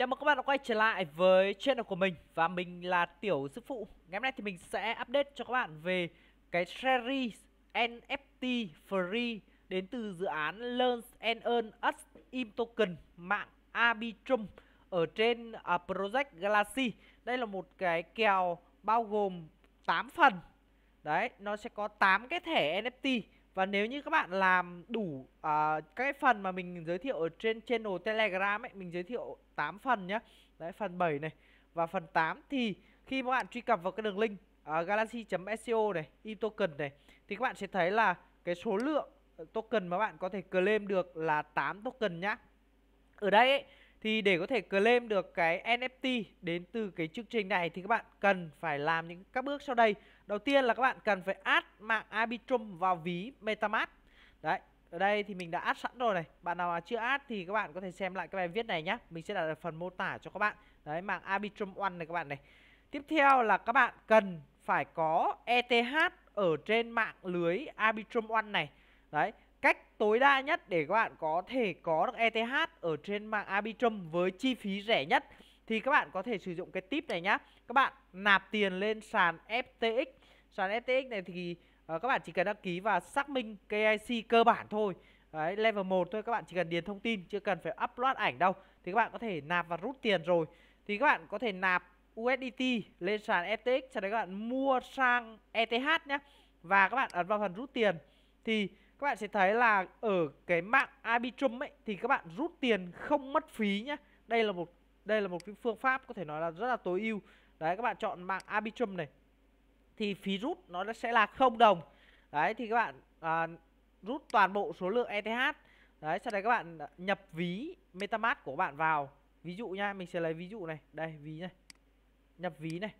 Chào mừng các bạn đã quay trở lại với channel của mình và mình là Tiểu Sư Phụ. Ngày hôm nay thì mình sẽ update cho các bạn về cái series NFT free đến từ dự án Learn and Earn Us Im Token mạng Arbitrum ở trên uh, Project Galaxy. Đây là một cái kèo bao gồm 8 phần. Đấy, nó sẽ có 8 cái thẻ NFT và nếu như các bạn làm đủ uh, các cái phần mà mình giới thiệu ở trên channel Telegram ấy, mình giới thiệu 8 phần nhá. Đấy phần 7 này và phần 8 thì khi các bạn truy cập vào cái đường link uh, à, galaxy.sco này, e-token này thì các bạn sẽ thấy là cái số lượng token mà bạn có thể claim được là 8 token nhá. Ở đây ấy, thì để có thể claim được cái NFT đến từ cái chương trình này thì các bạn cần phải làm những các bước sau đây đầu tiên là các bạn cần phải add mạng Arbitrum vào ví MetaMask đấy ở đây thì mình đã add sẵn rồi này bạn nào mà chưa add thì các bạn có thể xem lại cái bài viết này nhé mình sẽ đặt ở phần mô tả cho các bạn đấy mạng Arbitrum One này các bạn này tiếp theo là các bạn cần phải có ETH ở trên mạng lưới Arbitrum One này đấy cách tối đa nhất để các bạn có thể có được ETH ở trên mạng Arbitrum với chi phí rẻ nhất thì các bạn có thể sử dụng cái tip này nhá. Các bạn nạp tiền lên sàn FTX. Sàn FTX này thì ờ, các bạn chỉ cần đăng ký và xác minh kyc cơ bản thôi. Đấy, level 1 thôi các bạn chỉ cần điền thông tin chưa cần phải upload ảnh đâu. Thì các bạn có thể nạp và rút tiền rồi. Thì các bạn có thể nạp USDT lên sàn FTX sau đấy các bạn mua sang ETH nhé Và các bạn ấn vào phần rút tiền thì các bạn sẽ thấy là ở cái mạng Arbitrum ấy thì các bạn rút tiền không mất phí nhá. Đây là một đây là một cái phương pháp có thể nói là rất là tối ưu. Đấy các bạn chọn mạng Arbitrum này. Thì phí rút nó sẽ là không đồng. Đấy thì các bạn à, rút toàn bộ số lượng ETH. Đấy sau đấy các bạn nhập ví MetaMask của bạn vào. Ví dụ nha, mình sẽ lấy ví dụ này, đây ví này. Nhập ví này.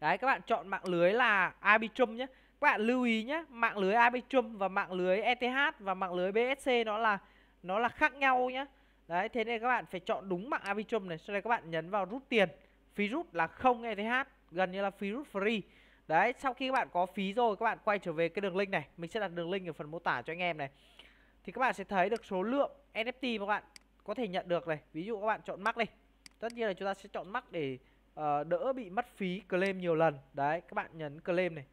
Đấy các bạn chọn mạng lưới là Arbitrum nhé các bạn lưu ý nhé mạng lưới arbitrum và mạng lưới ETH và mạng lưới BSC nó là nó là khác nhau nhé đấy thế nên các bạn phải chọn đúng mạng arbitrum này sau đây các bạn nhấn vào rút tiền phí rút là không ETH gần như là phí rút free đấy sau khi các bạn có phí rồi các bạn quay trở về cái đường link này mình sẽ đặt đường link ở phần mô tả cho anh em này thì các bạn sẽ thấy được số lượng NFT mà các bạn có thể nhận được này ví dụ các bạn chọn mắc đi tất nhiên là chúng ta sẽ chọn mắc để uh, đỡ bị mất phí claim nhiều lần đấy các bạn nhấn claim này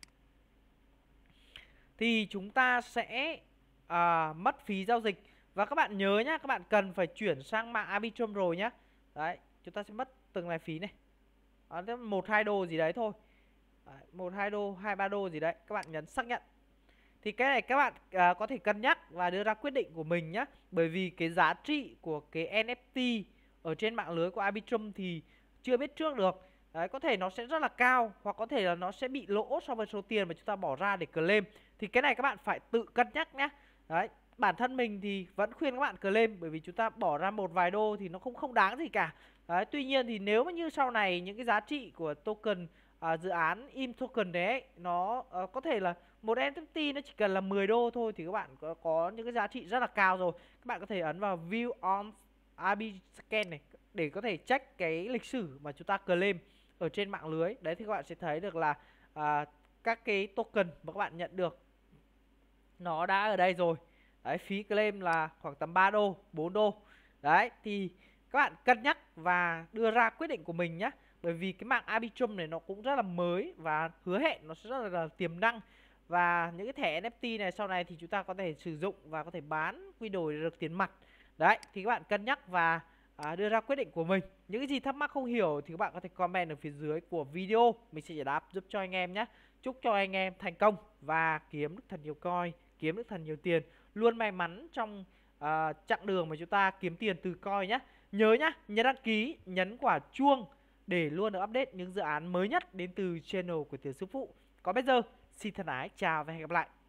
thì chúng ta sẽ à, mất phí giao dịch và các bạn nhớ nhá các bạn cần phải chuyển sang mạng Arbitrum rồi nhá đấy chúng ta sẽ mất từng này phí này à, một hai đô gì đấy thôi một hai đô hai ba đô gì đấy các bạn nhấn xác nhận thì cái này các bạn à, có thể cân nhắc và đưa ra quyết định của mình nhé bởi vì cái giá trị của cái NFT ở trên mạng lưới của Arbitrum thì chưa biết trước được Đấy, có thể nó sẽ rất là cao hoặc có thể là nó sẽ bị lỗ so với số tiền mà chúng ta bỏ ra để claim. Thì cái này các bạn phải tự cân nhắc nhé. Đấy, bản thân mình thì vẫn khuyên các bạn claim bởi vì chúng ta bỏ ra một vài đô thì nó không không đáng gì cả. Đấy, tuy nhiên thì nếu mà như sau này những cái giá trị của token à, dự án im token đấy nó à, có thể là một NFT nó chỉ cần là 10 đô thôi thì các bạn có, có những cái giá trị rất là cao rồi. Các bạn có thể ấn vào view on RB scan này để có thể check cái lịch sử mà chúng ta claim ở trên mạng lưới đấy thì các bạn sẽ thấy được là à, các cái token mà các bạn nhận được nó đã ở đây rồi đấy phí claim là khoảng tầm 3 đô 4 đô đấy thì các bạn cân nhắc và đưa ra quyết định của mình nhé bởi vì cái mạng Arbitrum này nó cũng rất là mới và hứa hẹn nó sẽ rất là tiềm năng và những cái thẻ NFT này sau này thì chúng ta có thể sử dụng và có thể bán quy đổi được tiền mặt đấy thì các bạn cân nhắc và à, đưa ra quyết định của mình những cái gì thắc mắc không hiểu thì các bạn có thể comment ở phía dưới của video mình sẽ giải đáp giúp cho anh em nhé chúc cho anh em thành công và kiếm được thật nhiều coin kiếm được thật nhiều tiền luôn may mắn trong uh, chặng đường mà chúng ta kiếm tiền từ coin nhé nhớ nhá nhấn đăng ký nhấn quả chuông để luôn được update những dự án mới nhất đến từ channel của tiền sư phụ có bây giờ xin thân ái chào và hẹn gặp lại